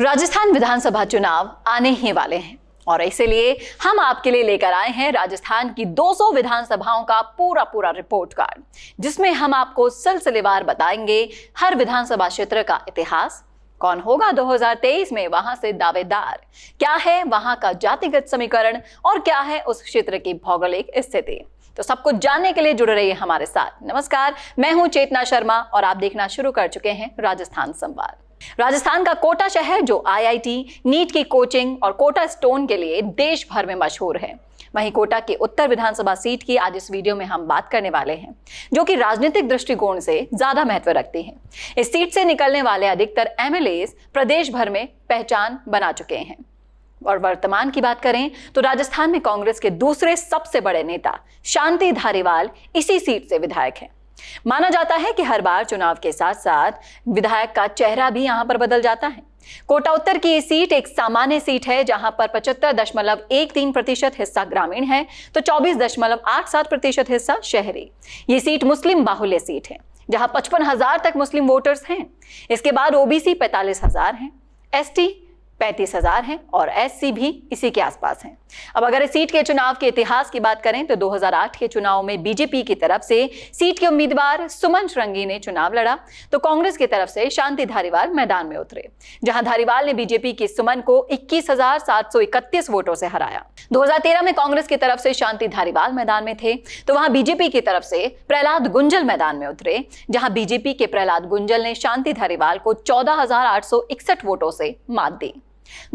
राजस्थान विधानसभा चुनाव आने ही वाले हैं और इसीलिए हम आपके लिए लेकर आए हैं राजस्थान की 200 विधानसभाओं का पूरा पूरा रिपोर्ट कार्ड जिसमें हम आपको सिलसिलेवार बताएंगे हर विधानसभा क्षेत्र का इतिहास कौन होगा 2023 में वहां से दावेदार क्या है वहां का जातिगत समीकरण और क्या है उस क्षेत्र की भौगोलिक स्थिति तो सब कुछ जानने के लिए जुड़ रही है हमारे साथ नमस्कार मैं हूं चेतना शर्मा और आप देखना शुरू कर चुके हैं राजस्थान संवाद राजस्थान का कोटा शहर जो आईआईटी, नीट की कोचिंग और कोटा स्टोन के लिए देश भर में मशहूर है वहीं कोटा के उत्तर विधानसभा सीट की आज इस वीडियो में हम बात करने वाले हैं जो कि राजनीतिक दृष्टिकोण से ज्यादा महत्व रखती है इस सीट से निकलने वाले अधिकतर एमएलए प्रदेश भर में पहचान बना चुके हैं और वर्तमान की बात करें तो राजस्थान में कांग्रेस के दूसरे सबसे बड़े नेता शांति धारीवाल इसी सीट से विधायक हैं माना जाता है कि हर बार चुनाव के साथ साथ विधायक का चेहरा भी यहां पर बदल जाता है कोटा उत्तर की सीट एक सामान्य सीट है जहां पर पचहत्तर दशमलव एक तीन प्रतिशत हिस्सा ग्रामीण है तो चौबीस दशमलव आठ सात प्रतिशत हिस्सा शहरी ये सीट मुस्लिम बाहुल्य सीट है जहां पचपन हजार तक मुस्लिम वोटर्स हैं इसके बाद ओबीसी पैंतालीस हजार हैं एसटी पैंतीस हजार हैं और एससी भी इसी के आसपास हैं अब अगर सीट के चुनाव के इतिहास की बात करें तो 2008 के चुनाव में बीजेपी की तरफ से सीट के उम्मीदवार सुमन श्रंगी ने चुनाव लड़ा तो कांग्रेस की तरफ से शांति धारीवाल मैदान में उतरे जहां धारीवाल ने बीजेपी की सुमन को इक्कीस वोटों से हराया 2013 में कांग्रेस की तरफ से शांति धारीवाल मैदान में थे तो वहां बीजेपी की तरफ से प्रहलाद गुंजल मैदान में उतरे जहां बीजेपी के प्रहलाद गुंजल ने शांति धारीवाल को चौदह वोटों से मात दी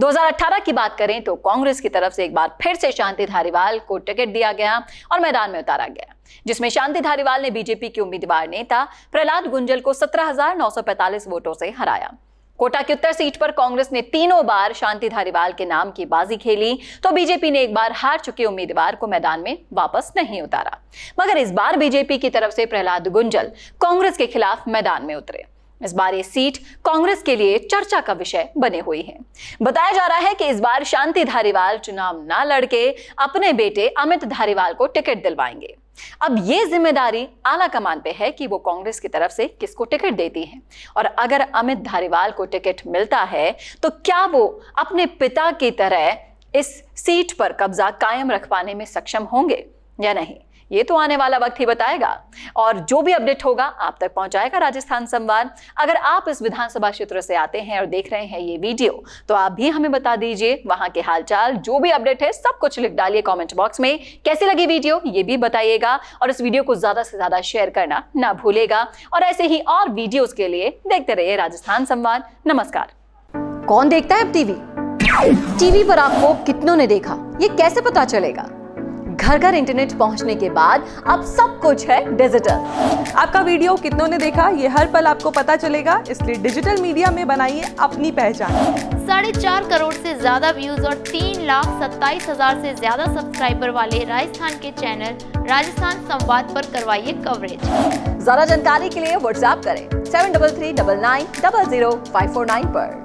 2018 की बात करें तो कांग्रेस की तरफ से एक बार फिर से शांति धारीवाल को टिकट दिया गया और मैदान में उतारा गया जिसमें शांति धारीवाल ने बीजेपी के उम्मीदवार नेता प्रहलाद गुंजल को 17,945 वोटों से हराया कोटा की उत्तर सीट पर कांग्रेस ने तीनों बार शांति धारीवाल के नाम की बाजी खेली तो बीजेपी ने एक बार हार चुके उम्मीदवार को मैदान में वापस नहीं उतारा मगर इस बार बीजेपी की तरफ से प्रहलाद गुंजल कांग्रेस के खिलाफ मैदान में उतरे इस बार ये सीट कांग्रेस के लिए चर्चा का विषय बने हुई है बताया जा रहा है कि इस बार शांति धारीवाल चुनाव ना लड़के अपने बेटे अमित धारीवाल को टिकट दिलवाएंगे अब ये जिम्मेदारी आला कमान पे है कि वो कांग्रेस की तरफ से किसको टिकट देती है और अगर अमित धारीवाल को टिकट मिलता है तो क्या वो अपने पिता की तरह इस सीट पर कब्जा कायम रख पाने में सक्षम होंगे या नहीं ये तो आने वाला वक्त ही बताएगा और जो भी अपडेट होगा आप तक पहुंचाएगा राजस्थान संवाद अगर आप इस विधानसभा क्षेत्र से आते हैं और देख रहे हैं ये वीडियो तो आप भी हमें बता दीजिए वहां के हालचाल जो भी अपडेट है सब कुछ लिख डालिए कॉमेंट बॉक्स में कैसी लगी वीडियो ये भी बताइएगा और इस वीडियो को ज्यादा से ज्यादा शेयर करना ना भूलेगा और ऐसे ही और वीडियो के लिए देखते रहिए राजस्थान संवाद नमस्कार कौन देखता है अब टीवी टीवी पर आपको कितनों ने देखा ये कैसे पता चलेगा घर घर इंटरनेट पहुंचने के बाद अब सब कुछ है डिजिटल आपका वीडियो कितनों ने देखा ये हर पल आपको पता चलेगा इसलिए डिजिटल मीडिया में बनाइए अपनी पहचान साढ़े चार करोड़ से ज्यादा व्यूज और तीन लाख सत्ताईस हजार ऐसी ज्यादा सब्सक्राइबर वाले राजस्थान के चैनल राजस्थान संवाद आरोप करवाइए कवरेज ज्यादा जानकारी के लिए व्हाट्सएप करें seven double three double nine double zero five four nine आरोप